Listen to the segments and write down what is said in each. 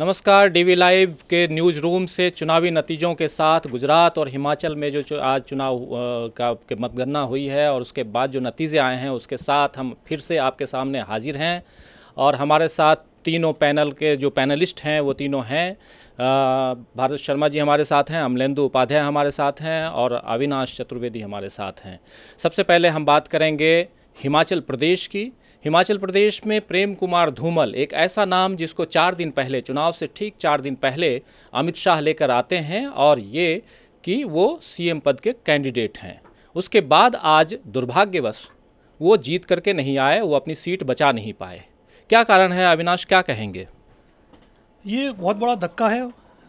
नमस्कार DV live के news room से चुनावी नतीजों के साथ गुजरात और हिमाचल में जो आज चुनाव का के मतगणना हुई है और उसके बाद जो नतीजे आए हैं उसके साथ हम फिर से आपके सामने हाजिर हैं और हमारे साथ तीनों पैनल के जो पैनलिस्ट हैं वो तीनों हैं भारत शर्मा जी हमारे साथ हैं अमलेंदु उपाध्याय हमारे साथ हैं और अविनाश चतुर्वेदी हमारे साथ हैं सबसे पहले हम बात करेंगे हिमाचल प्रदेश की हिमाचल प्रदेश में प्रेम कुमार धूमल एक ऐसा नाम जिसको चार दिन पहले चुनाव से ठीक चार दिन पहले अमित शाह लेकर आते हैं और ये कि वो सीएम पद के कैंडिडेट हैं उसके बाद आज दुर्भाग्यवश वो जीत करके नहीं आए वो अपनी सीट बचा नहीं पाए क्या कारण है अविनाश क्या कहेंगे ये बहुत बड़ा धक्का है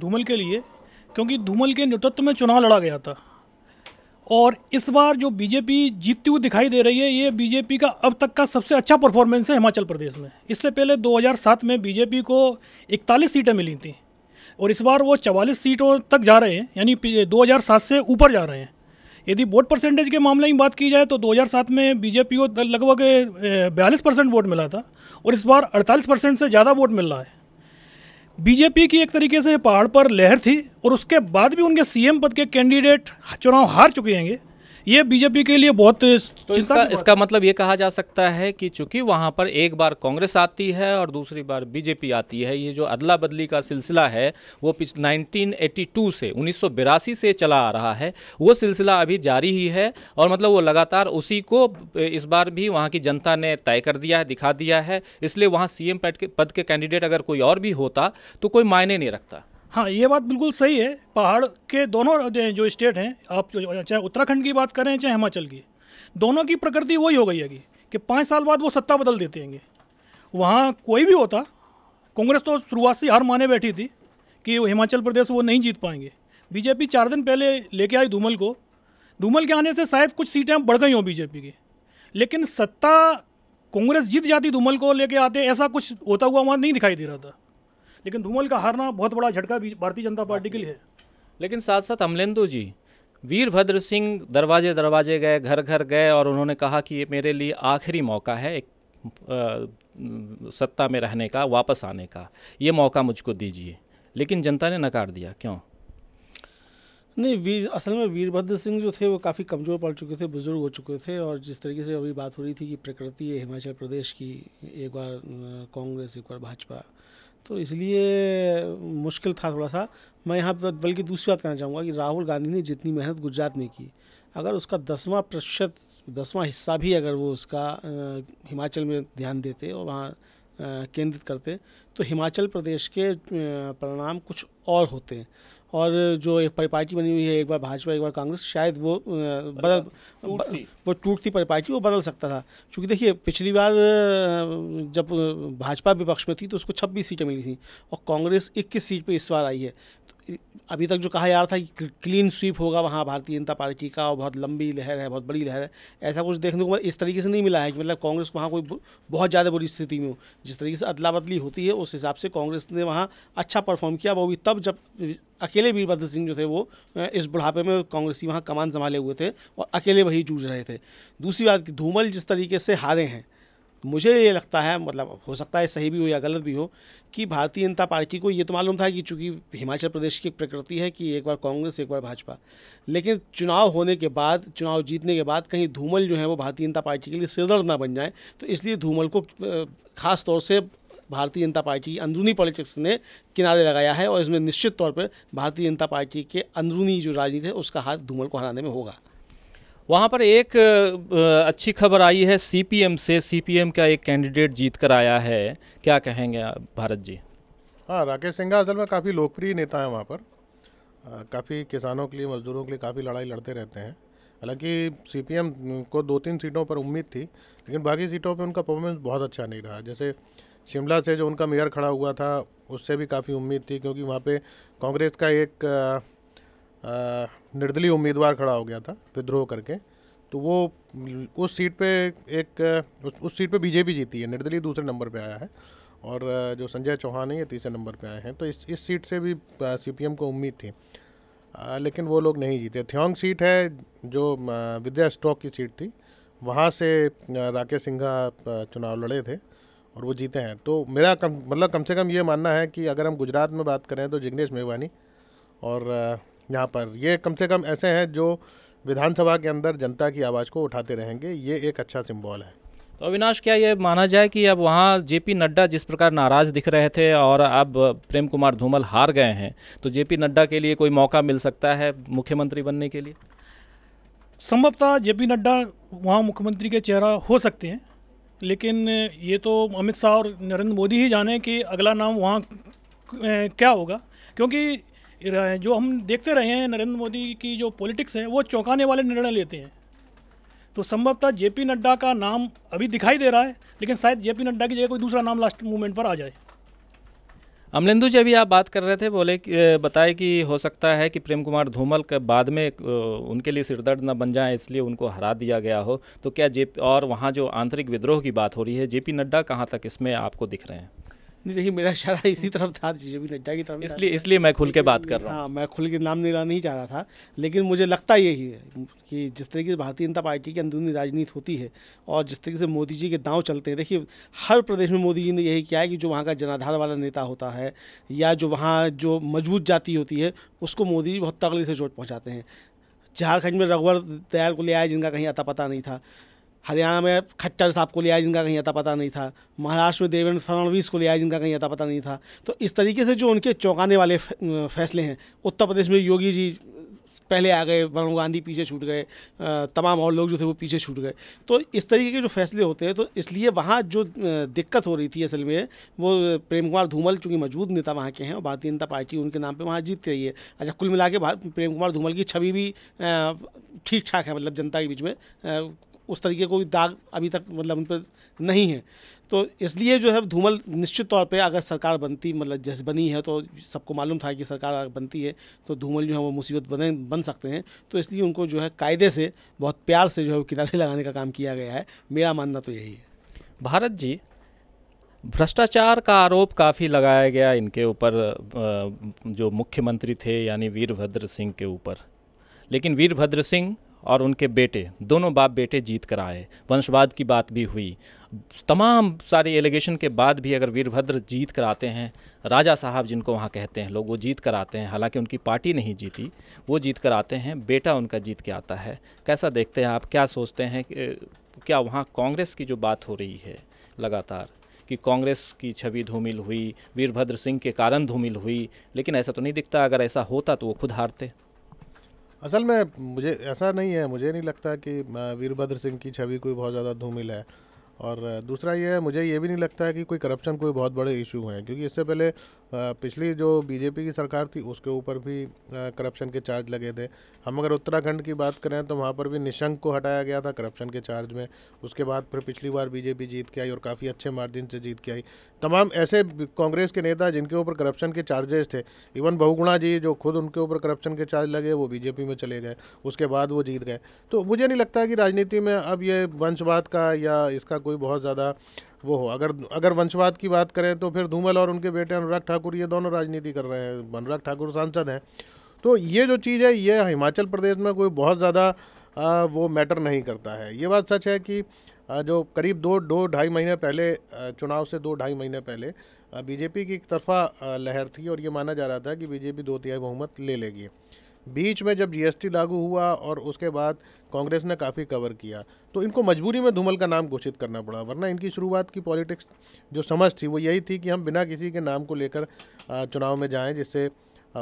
धूमल के लिए क्योंकि धूमल के नेतृत्व में चुनाव लड़ा गया था और इस बार जो बीजेपी जीतती हुई दिखाई दे रही है ये बीजेपी का अब तक का सबसे अच्छा परफॉर्मेंस है हिमाचल प्रदेश में इससे पहले 2007 में बीजेपी को 41 सीटें मिली थी और इस बार वो 44 सीटों तक जा रहे हैं यानी 2007 से ऊपर जा रहे हैं यदि वोट परसेंटेज के मामले में बात की जाए तो 2007 में बीजेपी को लगभग बयालीस परसेंट वोट मिला था और इस बार अड़तालीस परसेंट से ज़्यादा वोट मिल रहा है बीजेपी की एक तरीके से पहाड़ पर लहर थी और उसके बाद भी उनके सीएम पद के कैंडिडेट चुनाव हार चुके हैं ये बीजेपी के लिए बहुत तो इसका इसका मतलब ये कहा जा सकता है कि चूंकि वहाँ पर एक बार कांग्रेस आती है और दूसरी बार बीजेपी आती है ये जो अदला बदली का सिलसिला है वो पिछ नाइनटीन से उन्नीस से चला आ रहा है वो सिलसिला अभी जारी ही है और मतलब वो लगातार उसी को इस बार भी वहाँ की जनता ने तय कर दिया है दिखा दिया है इसलिए वहाँ सी के पद के कैंडिडेट अगर कोई और भी होता तो कोई मायने नहीं रखता हाँ ये बात बिल्कुल सही है पहाड़ के दोनों जो स्टेट हैं आप चाहे उत्तराखंड की बात करें चाहे हिमाचल की दोनों की प्रकृति वही हो गई है कि पाँच साल बाद वो सत्ता बदल देते हैं वहाँ कोई भी होता कांग्रेस तो शुरुआत से हार माने बैठी थी कि हिमाचल प्रदेश वो नहीं जीत पाएंगे बीजेपी चार दिन पहले लेके आई धूमल को धूमल के आने से शायद कुछ सीटें बढ़ गई हों बीजेपी की लेकिन सत्ता कांग्रेस जीत जाती धूमल को लेके आते ऐसा कुछ होता हुआ वहाँ नहीं दिखाई दे रहा था लेकिन धूमल का हारना बहुत बड़ा झटका भारतीय जनता पार्टी के लिए है लेकिन साथ साथ अमलेंदु जी वीरभद्र सिंह दरवाजे दरवाजे गए घर घर गए और उन्होंने कहा कि ये मेरे लिए आखिरी मौका है एक सत्ता में रहने का वापस आने का ये मौका मुझको दीजिए लेकिन जनता ने नकार दिया क्यों नहीं वीर असल में वीरभद्र सिंह जो थे वो काफ़ी कमज़ोर पड़ चुके थे बुज़ुर्ग हो चुके थे और जिस तरीके से अभी बात हो रही थी कि प्रकृति है हिमाचल प्रदेश की एक बार कांग्रेस एक बार भाजपा तो इसलिए मुश्किल था थोड़ा सा मैं यहाँ पर बल्कि दूसरी बात कहना चाहूँगा कि राहुल गांधी ने जितनी मेहनत गुजरात में की अगर उसका दसवां प्रतिशत दसवां हिस्सा भी अगर वो उसका हिमाचल में ध्यान देते और वहाँ केंद्रित करते तो हिमाचल प्रदेश के परिणाम कुछ और होते और जो एक परिपाटी बनी हुई है एक बार भाजपा एक बार कांग्रेस शायद वो बदल मतलब वो टूटती परिपाटी वो बदल सकता था क्योंकि देखिए पिछली बार जब भाजपा विपक्ष में थी तो उसको 26 सीटें मिली थी और कांग्रेस 21 सीट पे इस बार आई है अभी तक जो कहा जा रहा था कि क्लीन स्वीप होगा वहाँ भारतीय जनता पार्टी का और बहुत लंबी लहर है बहुत बड़ी लहर है ऐसा कुछ देखने को इस तरीके से नहीं मिला है कि मतलब कांग्रेस वहाँ कोई बहुत ज़्यादा बुरी स्थिति में हो जिस तरीके से अदला बदली होती है उस हिसाब से कांग्रेस ने वहाँ अच्छा परफॉर्म किया वो भी तब जब अकेले वीरभद्र सिंह जो थे वो इस बुढ़ापे में कांग्रेसी वहाँ कमान संभाले हुए थे और अकेले वही जूझ रहे थे दूसरी बात कि धूमल जिस तरीके से हारे हैं मुझे ये लगता है मतलब हो सकता है सही भी हो या गलत भी हो कि भारतीय जनता पार्टी को ये तो मालूम था कि चूंकि हिमाचल प्रदेश की प्रकृति है कि एक बार कांग्रेस एक बार भाजपा लेकिन चुनाव होने के बाद चुनाव जीतने के बाद कहीं धूमल जो है वो भारतीय जनता पार्टी के लिए सिरदर्द ना बन जाए तो इसलिए धूमल को खास तौर से भारतीय जनता पार्टी की अंदरूनी पॉलिटिक्स ने किनारे लगाया है और इसमें निश्चित तौर पर भारतीय जनता पार्टी के अंदरूनी जो राजनीति है उसका हाथ धूमल को हराने में होगा वहाँ पर एक अच्छी खबर आई है सीपीएम से सीपीएम का एक कैंडिडेट जीत कर आया है क्या कहेंगे भारत जी हाँ राकेश सिंघा असल में काफ़ी लोकप्रिय नेता है वहाँ पर काफ़ी किसानों के लिए मजदूरों के लिए काफ़ी लड़ाई लड़ते रहते हैं हालांकि सीपीएम को दो तीन सीटों पर उम्मीद थी लेकिन बाकी सीटों पर उनका परफॉर्मेंस बहुत अच्छा नहीं रहा जैसे शिमला से जो उनका मेयर खड़ा हुआ था उससे भी काफ़ी उम्मीद थी क्योंकि वहाँ पर कांग्रेस का एक निर्दलीय उम्मीदवार खड़ा हो गया था विद्रोह करके तो वो उस सीट पे एक उस, उस सीट पे बीजेपी जीती है निर्दलीय दूसरे नंबर पे आया है और जो संजय चौहान है ये तीसरे नंबर पे आए हैं तो इस इस सीट से भी सीपीएम को उम्मीद थी आ, लेकिन वो लोग नहीं जीते थ्योंग सीट है जो विद्या स्टॉक की सीट थी वहाँ से राकेश सिंघा चुनाव लड़े थे और वो जीते हैं तो मेरा कम मतलब कम से कम ये मानना है कि अगर हम गुजरात में बात करें तो जिग्नेश मेवानी और यहाँ पर ये कम से कम ऐसे हैं जो विधानसभा के अंदर जनता की आवाज़ को उठाते रहेंगे ये एक अच्छा सिम्बॉल है तो अविनाश क्या ये माना जाए कि अब वहाँ जेपी नड्डा जिस प्रकार नाराज़ दिख रहे थे और अब प्रेम कुमार धूमल हार गए हैं तो जेपी नड्डा के लिए कोई मौका मिल सकता है मुख्यमंत्री बनने के लिए संभवतः जेपी नड्डा वहाँ मुख्यमंत्री के चेहरा हो सकते हैं लेकिन ये तो अमित शाह और नरेंद्र मोदी ही जाने कि अगला नाम वहाँ क्या होगा क्योंकि जो हम देखते रहे हैं नरेंद्र मोदी की जो पॉलिटिक्स है वो चौंकाने वाले निर्णय लेते हैं तो संभवतः जेपी नड्डा का नाम अभी दिखाई दे रहा है लेकिन शायद जेपी नड्डा की जगह कोई दूसरा नाम लास्ट मूवमेंट पर आ जाए अमलेंदु जी अभी आप बात कर रहे थे बोले कि बताए कि हो सकता है कि प्रेम कुमार धूमल के बाद में उनके लिए सिरदर्द न बन जाए इसलिए उनको हरा दिया गया हो तो क्या जे और वहाँ जो आंतरिक विद्रोह की बात हो रही है जेपी नड्डा कहाँ तक इसमें आपको दिख रहे हैं नहीं देखिए मेरा इशारा इसी तरफ था जेबी नड्डा की तरफ इसलिए इसलिए मैं खुल के बात कर रहा हूँ हाँ मैं खुल के नाम लेना नहीं चाह रहा था लेकिन मुझे लगता यही है कि जिस तरीके से भारतीय जनता पार्टी की अंदरूनी राजनीति होती है और जिस तरीके से मोदी जी के दांव चलते हैं देखिए हर प्रदेश में मोदी जी ने यही किया है कि जो वहाँ का जनाधार वाला नेता होता है या जो वहाँ जो मजबूत जाति होती है उसको मोदी जी बहुत तगड़े से चोट पहुँचाते हैं झारखंड में रघुवर दयाल को ले आए जिनका कहीं अता पता नहीं था हरियाणा में खट्टर साहब को लिया जिनका कहीं अता पता नहीं था महाराष्ट्र में देवेंद्र फडणवीस को लिया जिनका कहीं अता पता नहीं था तो इस तरीके से जो उनके चौंकाने वाले फैसले हैं उत्तर प्रदेश में योगी जी पहले आ गए वरुण गांधी पीछे छूट गए तमाम और लोग जो थे वो पीछे छूट गए तो इस तरीके के जो फैसले होते हैं तो इसलिए वहाँ जो दिक्कत हो रही थी असल में वो प्रेम कुमार धूमल चूँकि मौजूद नेता वहाँ के हैं और भारतीय जनता पार्टी उनके नाम पर वहाँ जीत रही है अच्छा कुल मिला के प्रेम कुमार धूमल की छवि भी ठीक ठाक है मतलब जनता के बीच में उस तरीके कोई दाग अभी तक मतलब उन पर नहीं है तो इसलिए जो है धूमल निश्चित तौर पे अगर सरकार बनती मतलब जैसे बनी है तो सबको मालूम था कि सरकार अगर बनती है तो धूमल जो है वो मुसीबत बने बन सकते हैं तो इसलिए उनको जो है कायदे से बहुत प्यार से जो है किनारे लगाने का काम किया गया है मेरा मानना तो यही है भारत जी भ्रष्टाचार का आरोप काफ़ी लगाया गया इनके ऊपर जो मुख्यमंत्री थे यानी वीरभद्र सिंह के ऊपर लेकिन वीरभद्र सिंह और उनके बेटे दोनों बाप बेटे जीत कर आए वंशवाद की बात भी हुई तमाम सारे एलिगेशन के बाद भी अगर वीरभद्र जीत कर आते हैं राजा साहब जिनको वहाँ कहते हैं लोग वो जीत कर आते हैं हालांकि उनकी पार्टी नहीं जीती वो जीत कर आते हैं बेटा उनका जीत के आता है कैसा देखते हैं आप क्या सोचते हैं क्या वहाँ कांग्रेस की जो बात हो रही है लगातार कि कांग्रेस की छवि धूमिल हुई वीरभद्र सिंह के कारण धूमिल हुई लेकिन ऐसा तो नहीं दिखता अगर ऐसा होता तो वो खुद हारते असल में मुझे ऐसा नहीं है मुझे नहीं लगता कि वीरभद्र सिंह की छवि कोई बहुत ज़्यादा धूमिल है और दूसरा ये है मुझे ये भी नहीं लगता है कि कोई करप्शन कोई बहुत बड़े इशू हैं क्योंकि इससे पहले पिछली जो बीजेपी की सरकार थी उसके ऊपर भी करप्शन के चार्ज लगे थे हम अगर उत्तराखंड की बात करें तो वहाँ पर भी निशंक को हटाया गया था करप्शन के चार्ज में उसके बाद फिर पिछली बार बीजेपी जीत के आई और काफ़ी अच्छे मार्जिन से जीत के आई तमाम ऐसे कांग्रेस के नेता जिनके ऊपर करप्शन के चार्जेस थे इवन बहुगुणा जी जो खुद उनके ऊपर करप्शन के चार्ज लगे वो बीजेपी में चले गए उसके बाद वो जीत गए तो मुझे नहीं लगता कि राजनीति में अब ये वंशवाद का या इसका कोई बहुत ज़्यादा वो हो अगर अगर वंशवाद की बात करें तो फिर धूमल और उनके बेटे अनुराग ठाकुर ये दोनों राजनीति कर रहे हैं अनुराग ठाकुर सांसद हैं तो ये जो चीज़ है ये हिमाचल प्रदेश में कोई बहुत ज़्यादा वो मैटर नहीं करता है ये बात सच है कि जो करीब दो दो ढाई महीने पहले चुनाव से दो ढाई महीने पहले बीजेपी की एक तरफा लहर थी और ये माना जा रहा था कि बीजेपी दो तिहाई बहुमत ले लेगी बीच में जब जीएसटी लागू हुआ और उसके बाद कांग्रेस ने काफ़ी कवर किया तो इनको मजबूरी में धूमल का नाम घोषित करना पड़ा वरना इनकी शुरुआत की पॉलिटिक्स जो समझ थी वो यही थी कि हम बिना किसी के नाम को लेकर चुनाव में जाएँ जिससे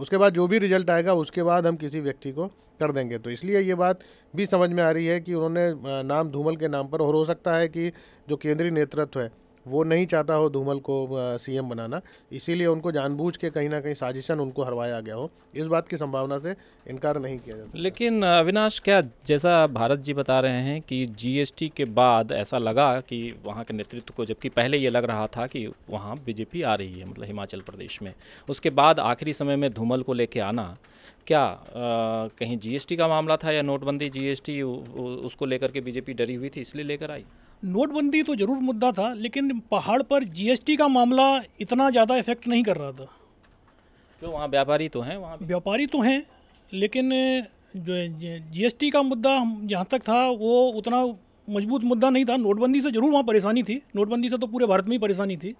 उसके बाद जो भी रिजल्ट आएगा उसके बाद हम किसी व्यक्ति को कर देंगे तो इसलिए ये बात भी समझ में आ रही है कि उन्होंने नाम धूमल के नाम पर और हो सकता है कि जो केंद्रीय नेतृत्व है वो नहीं चाहता हो धूमल को सीएम बनाना इसीलिए उनको जानबूझ के कहीं ना कहीं साजिशन उनको हरवाया गया हो इस बात की संभावना से इनकार नहीं किया जाता लेकिन अविनाश क्या जैसा भारत जी बता रहे हैं कि जीएसटी के बाद ऐसा लगा कि वहाँ के नेतृत्व को जबकि पहले ये लग रहा था कि वहाँ बीजेपी आ रही है मतलब हिमाचल प्रदेश में उसके बाद आखिरी समय में धूमल को लेके आना क्या आ, कहीं जीएसटी का मामला था या नोटबंदी जीएसटी उसको लेकर के बीजेपी डरी हुई थी इसलिए लेकर आई नोटबंदी तो ज़रूर मुद्दा था लेकिन पहाड़ पर जीएसटी का मामला इतना ज़्यादा इफेक्ट नहीं कर रहा था क्यों वहाँ व्यापारी तो हैं वहाँ व्यापारी तो हैं लेकिन जो जीएसटी का मुद्दा जहाँ तक था वो उतना मजबूत मुद्दा नहीं था नोटबंदी से ज़रूर वहाँ परेशानी थी नोटबंदी से तो पूरे भारत में ही परेशानी थी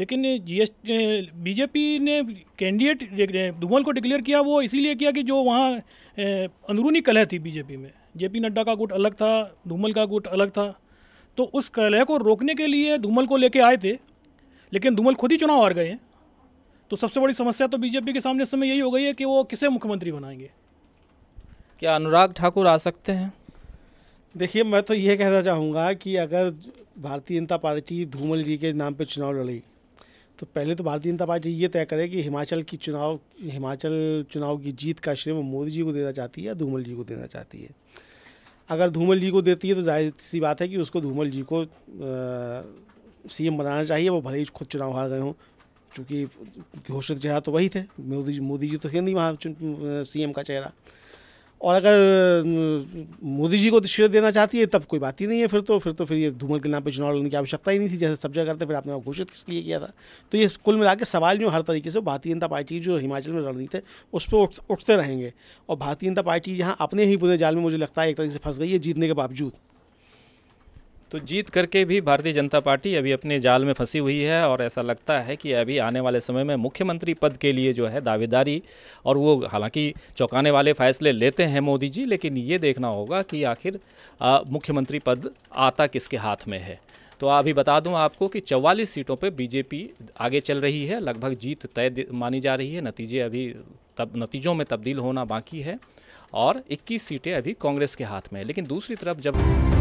लेकिन जीएसटी बीजेपी ने कैंडिडेट धूमल को डिक्लेयर किया वो इसीलिए किया कि जो वहाँ अंदरूनी कलह थी बीजेपी में जेपी नड्डा का गुट अलग था धूमल का गुट अलग था तो उस कलह को रोकने के लिए धूमल को लेके आए थे लेकिन धूमल खुद ही चुनाव हार गए हैं तो सबसे बड़ी समस्या तो बीजेपी के सामने इस समय यही हो गई है कि वो किसे मुख्यमंत्री बनाएंगे क्या अनुराग ठाकुर आ सकते हैं देखिए मैं तो ये कहना चाहूँगा कि अगर भारतीय जनता पार्टी धूमल जी के नाम पर चुनाव लड़ी तो पहले तो भारतीय जनता पार्टी ये तय करे कि हिमाचल की चुनाव हिमाचल चुनाव की जीत का श्रेय वो मोदी जी को देना चाहती है या धूमल जी को देना चाहती है अगर धूमल जी को देती है तो जाहिर सी बात है कि उसको धूमल जी को सीएम बनाना चाहिए वो भले ही खुद चुनाव हार गए हों चूँकि घोषित चेहरा तो वही थे मोदी जी मोदी जी तो थे नहीं वहाँ सी का चेहरा और अगर मोदी जी को तो श्रेय देना चाहती है तब कोई बात ही नहीं है फिर तो फिर तो फिर ये धूमल के नाम पर चुनाव लड़ने की आवश्यकता ही नहीं थी जैसे सब जगह करते फिर आपने घोषित किस लिए किया था तो ये कुल मिला के सवाल जो हर तरीके से भारतीय जनता पार्टी की जो हिमाचल में रणनीति है उस पर उठ, उठते रहेंगे और भारतीय जनता पार्टी यहाँ अपने ही बुरे जाल में मुझे लगता है एक तरीके से फंस गई है जीतने के बावजूद तो जीत करके भी भारतीय जनता पार्टी अभी अपने जाल में फंसी हुई है और ऐसा लगता है कि अभी आने वाले समय में मुख्यमंत्री पद के लिए जो है दावेदारी और वो हालांकि चौंकाने वाले फैसले लेते हैं मोदी जी लेकिन ये देखना होगा कि आखिर मुख्यमंत्री पद आता किसके हाथ में है तो अभी बता दूं आपको कि 44 सीटों पे बीजेपी आगे चल रही है लगभग जीत तय मानी जा रही है नतीजे अभी तब नतीजों में तब्दील होना बाकी है और 21 सीटें अभी कांग्रेस के हाथ में है लेकिन दूसरी तरफ जब